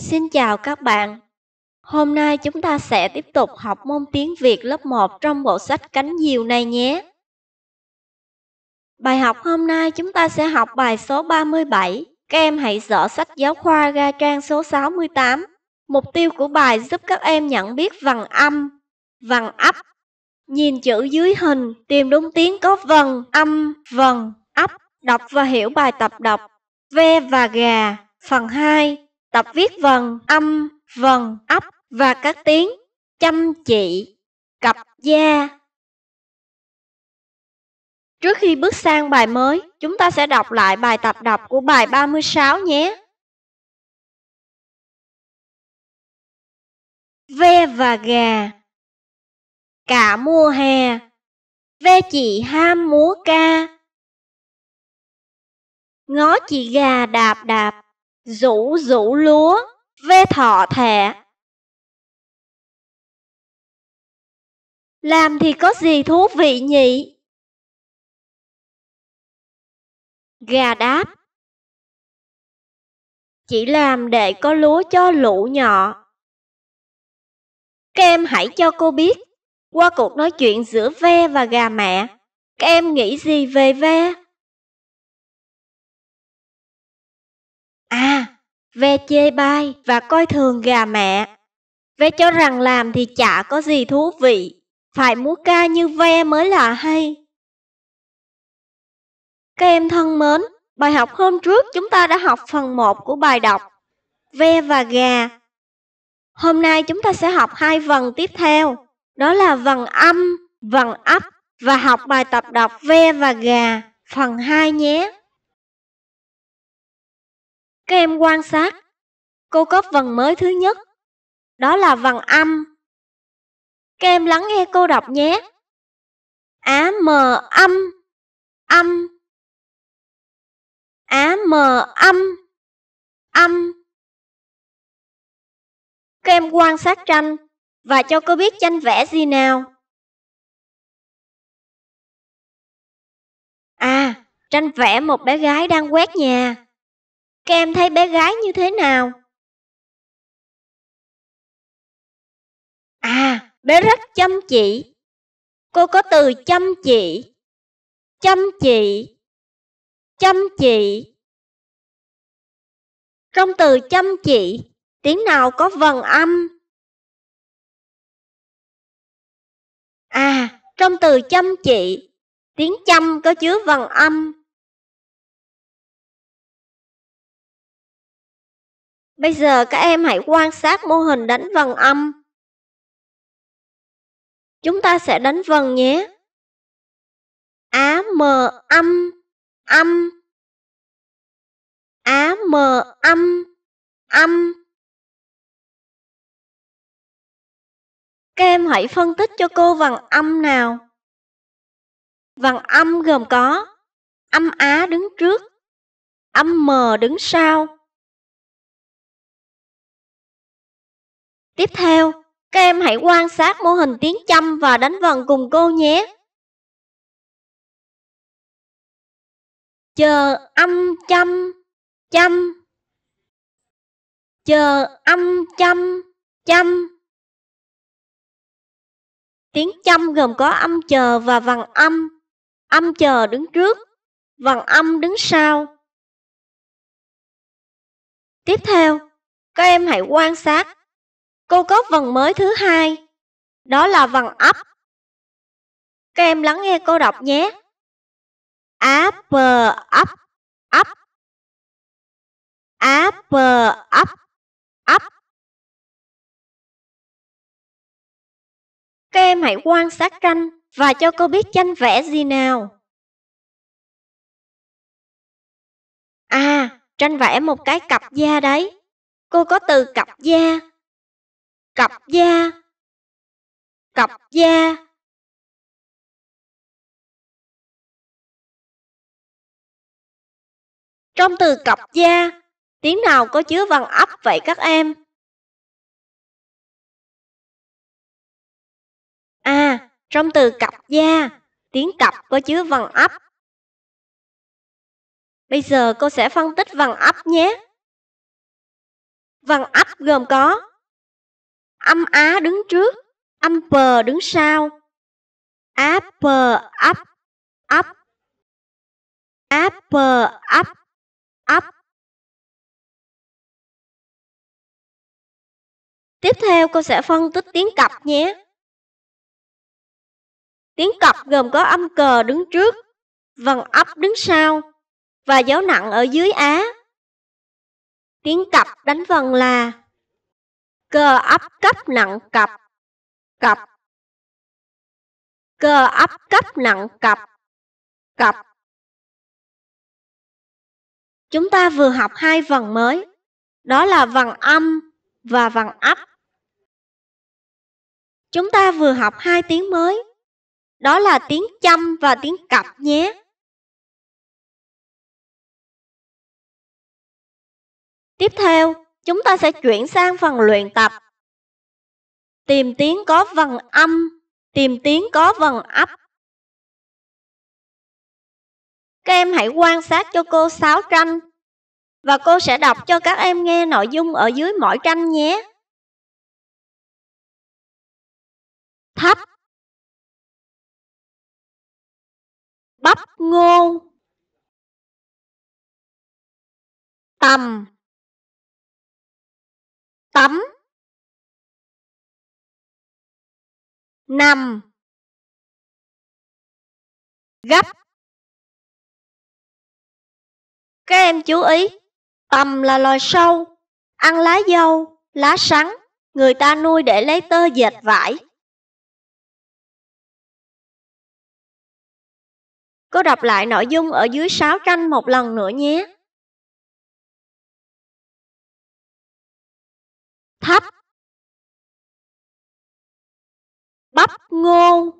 Xin chào các bạn. Hôm nay chúng ta sẽ tiếp tục học môn tiếng Việt lớp 1 trong bộ sách Cánh diều này nhé. Bài học hôm nay chúng ta sẽ học bài số 37. Các em hãy dở sách giáo khoa ra trang số 68. Mục tiêu của bài giúp các em nhận biết vần âm, vần ấp. Nhìn chữ dưới hình, tìm đúng tiếng có vần, âm, vần, ấp. Đọc và hiểu bài tập đọc. Ve và gà. Phần 2, tập viết vần âm, vần ấp và các tiếng chăm chỉ, cặp gia Trước khi bước sang bài mới, chúng ta sẽ đọc lại bài tập đọc của bài 36 nhé. Ve và gà Cả mùa hè Ve chị ham múa ca Ngó chị gà đạp đạp rủ rủ lúa ve thọ thẻ làm thì có gì thú vị nhỉ gà đáp chỉ làm để có lúa cho lũ nhỏ các em hãy cho cô biết qua cuộc nói chuyện giữa ve và gà mẹ các em nghĩ gì về ve À, ve chê bai và coi thường gà mẹ. Ve cho rằng làm thì chả có gì thú vị, phải múa ca như ve mới là hay. Các em thân mến, bài học hôm trước chúng ta đã học phần 1 của bài đọc Ve và gà. Hôm nay chúng ta sẽ học hai vần tiếp theo, đó là vần âm, vần ấp và học bài tập đọc Ve và gà phần 2 nhé. Các em quan sát, cô có vần mới thứ nhất, đó là vần âm. Các em lắng nghe cô đọc nhé. Á mờ âm, âm. Á mờ âm, âm. Các em quan sát tranh và cho cô biết tranh vẽ gì nào. À, tranh vẽ một bé gái đang quét nhà. Các em thấy bé gái như thế nào? À, bé rất chăm chỉ. Cô có từ chăm chỉ. Chăm chỉ. Chăm chỉ. Trong từ chăm chỉ, tiếng nào có vần âm? À, trong từ chăm chỉ, tiếng chăm có chứa vần âm Bây giờ các em hãy quan sát mô hình đánh vần âm. Chúng ta sẽ đánh vần nhé. Á m âm âm Á m âm âm Các em hãy phân tích cho cô vần âm nào. Vần âm gồm có âm á đứng trước, âm m đứng sau, Tiếp theo, các em hãy quan sát mô hình tiếng châm và đánh vần cùng cô nhé. Chờ âm châm, châm. Chờ âm châm, châm. Tiếng châm gồm có âm chờ và vần âm. Âm chờ đứng trước, vần âm đứng sau. Tiếp theo, các em hãy quan sát Cô có vần mới thứ hai, đó là vần up. Các em lắng nghe cô đọc nhé. áp up up Apple up up Các em hãy quan sát tranh và cho cô biết tranh vẽ gì nào. À, tranh vẽ một cái cặp da đấy. Cô có từ cặp da cặp da cặp da trong từ cặp da tiếng nào có chứa văn ấp vậy các em à trong từ cặp da tiếng cặp có chứa văn ấp bây giờ cô sẽ phân tích văn ấp nhé văn ấp gồm có âm á đứng trước, âm p đứng sau. Á p ấp ấp. Á p ấp ấp. Tiếp theo cô sẽ phân tích tiếng cặp nhé. Tiếng cặp gồm có âm cờ đứng trước, vần ấp đứng sau và dấu nặng ở dưới á. Tiếng cặp đánh vần là cơ áp cấp nặng cặp cặp cơ áp cấp nặng cặp cặp chúng ta vừa học hai vần mới đó là vần âm và vần ấp chúng ta vừa học hai tiếng mới đó là tiếng chăm và tiếng cặp nhé tiếp theo Chúng ta sẽ chuyển sang phần luyện tập. Tìm tiếng có vần âm, tìm tiếng có vần ấp. Các em hãy quan sát cho cô sáu tranh và cô sẽ đọc cho các em nghe nội dung ở dưới mỗi tranh nhé. Thấp Bắp ngô Tầm tắm nằm gấp các em chú ý tầm là loài sâu ăn lá dâu lá sắn người ta nuôi để lấy tơ dệt vải cô đọc lại nội dung ở dưới sáu tranh một lần nữa nhé thấp, bắp ngô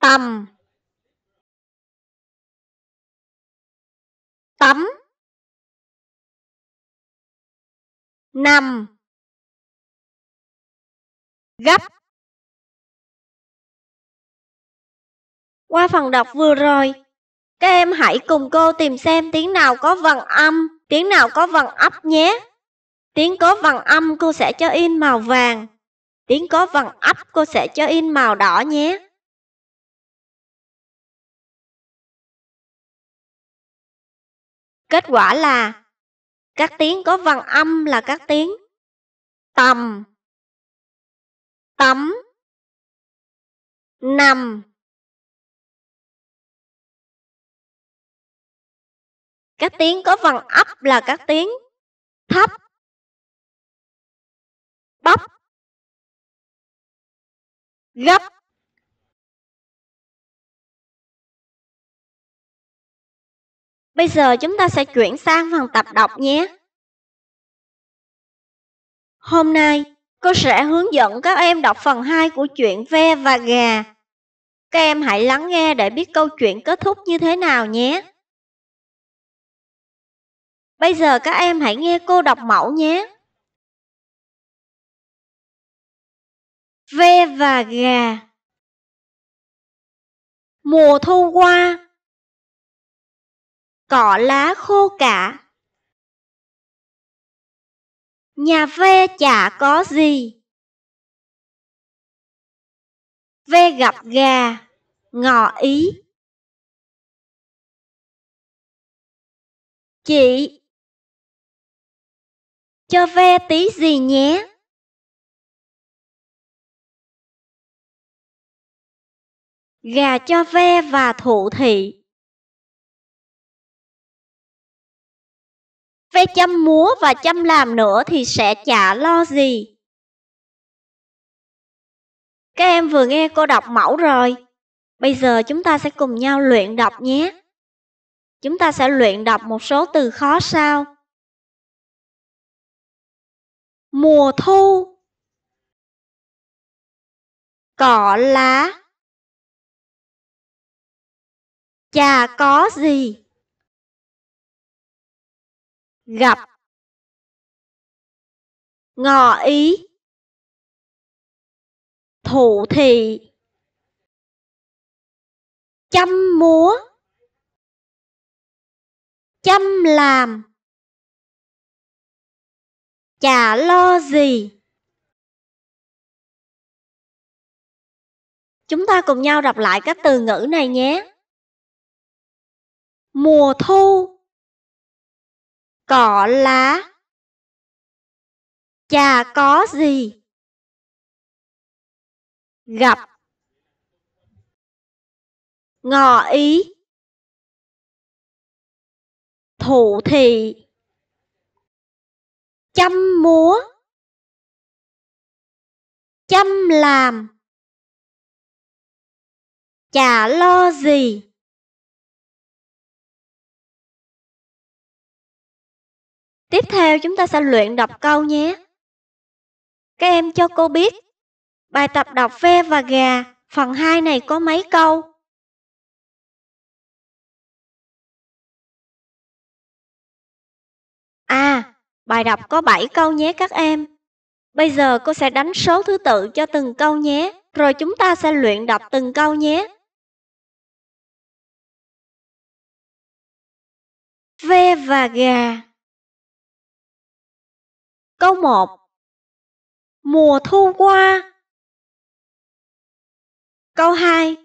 tầm tắm nằm gấp qua phần đọc vừa rồi các em hãy cùng cô tìm xem tiếng nào có vần âm Tiếng nào có vần ấp nhé. Tiếng có vần âm cô sẽ cho in màu vàng. Tiếng có vần ấp cô sẽ cho in màu đỏ nhé. Kết quả là các tiếng có vần âm là các tiếng tầm, tắm, nằm, Các tiếng có phần ấp là các tiếng thấp, bắp, gấp, Bây giờ chúng ta sẽ chuyển sang phần tập đọc nhé. Hôm nay, cô sẽ hướng dẫn các em đọc phần 2 của chuyện Ve và Gà. Các em hãy lắng nghe để biết câu chuyện kết thúc như thế nào nhé. Bây giờ các em hãy nghe cô đọc mẫu nhé. Ve và gà Mùa thu qua Cỏ lá khô cả Nhà ve chả có gì Ve gặp gà Ngọ ý Chị cho ve tí gì nhé. Gà cho ve và thụ thị. Ve chăm múa và chăm làm nữa thì sẽ chả lo gì. Các em vừa nghe cô đọc mẫu rồi. Bây giờ chúng ta sẽ cùng nhau luyện đọc nhé. Chúng ta sẽ luyện đọc một số từ khó sau mùa thu cỏ lá chả có gì gặp ngọ ý thủ thị chăm múa chăm làm Chả lo gì. Chúng ta cùng nhau đọc lại các từ ngữ này nhé. Mùa thu Cỏ lá chả có gì Gặp ngỏ ý Thủ thị chăm múa chăm làm chả lo gì tiếp theo chúng ta sẽ luyện đọc câu nhé các em cho cô biết bài tập đọc ve và gà phần 2 này có mấy câu à Bài đọc có 7 câu nhé các em. Bây giờ cô sẽ đánh số thứ tự cho từng câu nhé, rồi chúng ta sẽ luyện đọc từng câu nhé. Ve và gà Câu 1 Mùa thu qua Câu 2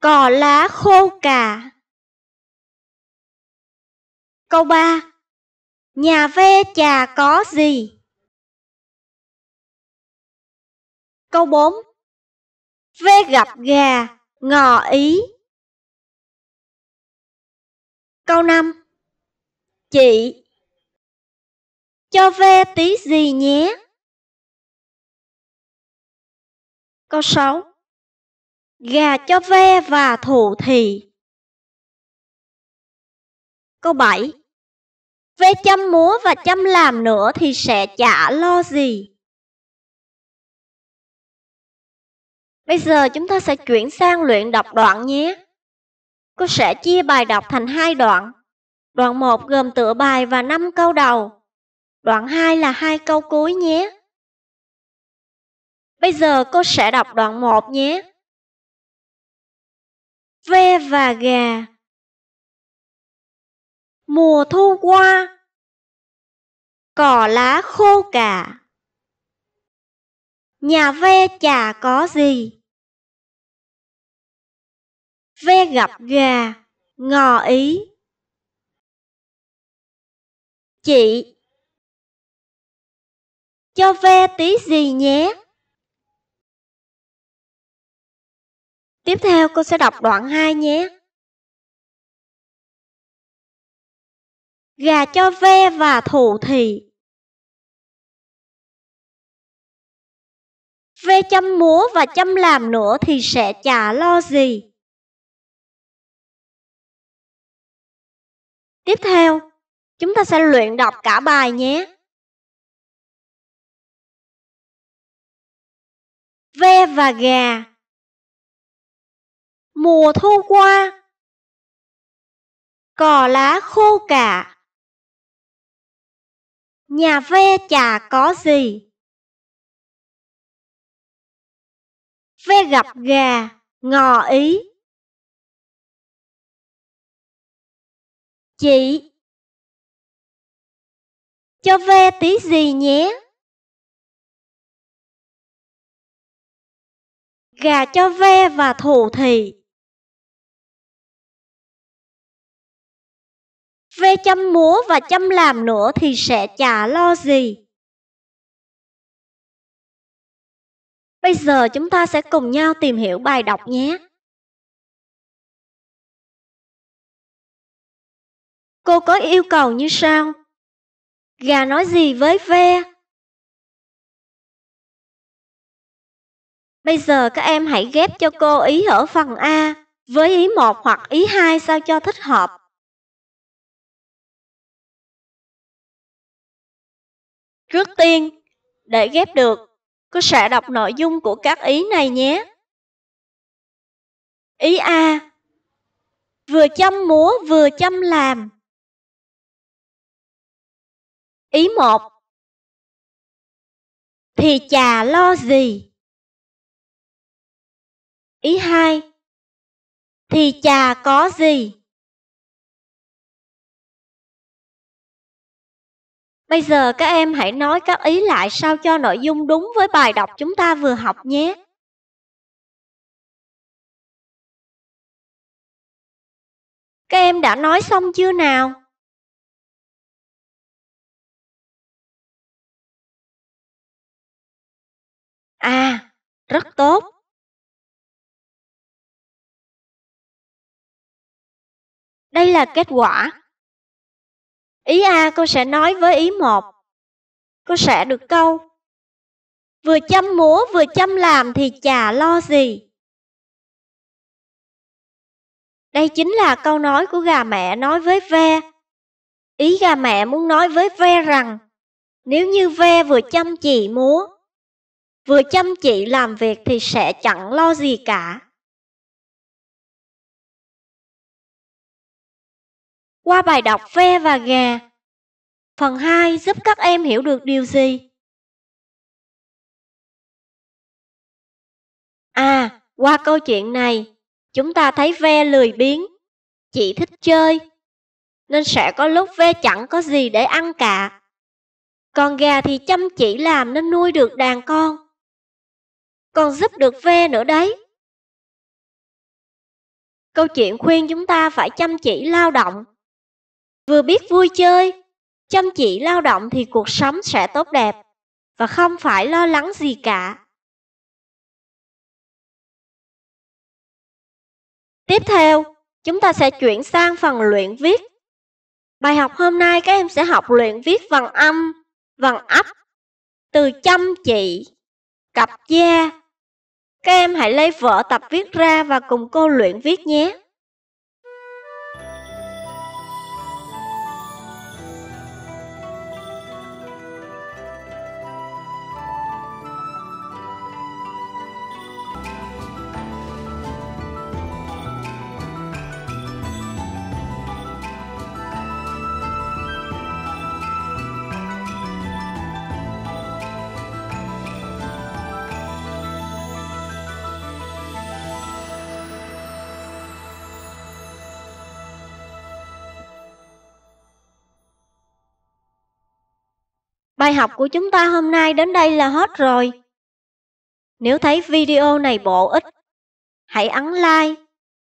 cỏ lá khô cà Câu 3 Nhà ve chà có gì? Câu 4 Ve gặp gà, ngò ý Câu 5 Chị Cho ve tí gì nhé? Câu 6 Gà cho ve và thủ thị Câu 7 về chăm múa và chăm làm nữa thì sẽ chả lo gì. Bây giờ chúng ta sẽ chuyển sang luyện đọc đoạn nhé. Cô sẽ chia bài đọc thành hai đoạn. Đoạn 1 gồm tựa bài và 5 câu đầu. Đoạn 2 là hai câu cuối nhé. Bây giờ cô sẽ đọc đoạn 1 nhé. Ve và gà Mùa thu qua Cỏ lá khô cả Nhà ve chả có gì Ve gặp gà Ngò ý Chị Cho ve tí gì nhé Tiếp theo cô sẽ đọc đoạn 2 nhé Gà cho ve và thủ thì Ve chăm múa và chăm làm nữa thì sẽ chả lo gì. Tiếp theo, chúng ta sẽ luyện đọc cả bài nhé. Ve và gà Mùa thu qua Cò lá khô cả Nhà ve chà có gì. Ve gặp gà, ngò ý. Chị Cho ve tí gì nhé? Gà cho ve và thủ thị. Về chăm múa và chăm làm nữa thì sẽ chả lo gì. Bây giờ chúng ta sẽ cùng nhau tìm hiểu bài đọc nhé. Cô có yêu cầu như sau. Gà nói gì với ve? Bây giờ các em hãy ghép cho cô ý ở phần A với ý 1 hoặc ý 2 sao cho thích hợp. Trước tiên, để ghép được, cứ sẽ đọc nội dung của các ý này nhé. Ý A Vừa chăm múa vừa chăm làm Ý 1 Thì chà lo gì? Ý 2 Thì chà có gì? Bây giờ các em hãy nói các ý lại sao cho nội dung đúng với bài đọc chúng ta vừa học nhé. Các em đã nói xong chưa nào? À, rất tốt. Đây là kết quả Ý A cô sẽ nói với ý một Cô sẽ được câu Vừa chăm múa vừa chăm làm thì chả lo gì Đây chính là câu nói của gà mẹ nói với ve Ý gà mẹ muốn nói với ve rằng Nếu như ve vừa chăm chỉ múa Vừa chăm chỉ làm việc thì sẽ chẳng lo gì cả qua bài đọc Ve và Gà. Phần 2 giúp các em hiểu được điều gì? À, qua câu chuyện này, chúng ta thấy ve lười biếng, chỉ thích chơi, nên sẽ có lúc ve chẳng có gì để ăn cả. Còn gà thì chăm chỉ làm nên nuôi được đàn con. Còn giúp được ve nữa đấy. Câu chuyện khuyên chúng ta phải chăm chỉ lao động, vừa biết vui chơi, chăm chỉ lao động thì cuộc sống sẽ tốt đẹp và không phải lo lắng gì cả. Tiếp theo, chúng ta sẽ chuyển sang phần luyện viết. Bài học hôm nay các em sẽ học luyện viết vần âm, vần ấp, từ chăm chỉ, cặp da. Các em hãy lấy vở tập viết ra và cùng cô luyện viết nhé. Bài học của chúng ta hôm nay đến đây là hết rồi. Nếu thấy video này bổ ích, hãy ấn like,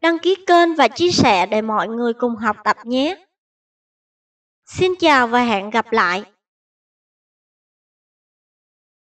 đăng ký kênh và chia sẻ để mọi người cùng học tập nhé. Xin chào và hẹn gặp lại.